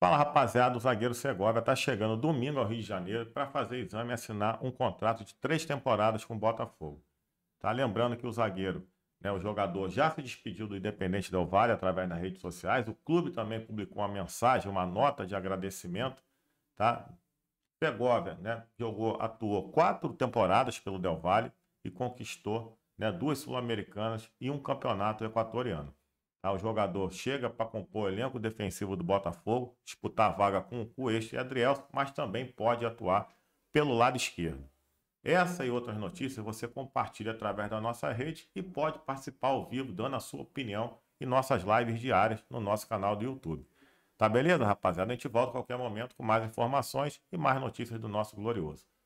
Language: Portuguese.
Fala rapaziada, o zagueiro Segovia está chegando domingo ao Rio de Janeiro para fazer exame e assinar um contrato de três temporadas com o Botafogo. Tá lembrando que o zagueiro, né, o jogador, já se despediu do Independente Del Vale através das redes sociais. O clube também publicou uma mensagem, uma nota de agradecimento. Tá? Segovia né, jogou, atuou quatro temporadas pelo Del Vale e conquistou né, duas sul-americanas e um campeonato equatoriano. Tá? O jogador chega para compor o elenco defensivo do Botafogo, disputar a vaga com o Cuesta e Adriel, mas também pode atuar pelo lado esquerdo. Essa e outras notícias você compartilha através da nossa rede e pode participar ao vivo dando a sua opinião e nossas lives diárias no nosso canal do YouTube. Tá beleza, rapaziada? A gente volta a qualquer momento com mais informações e mais notícias do nosso glorioso.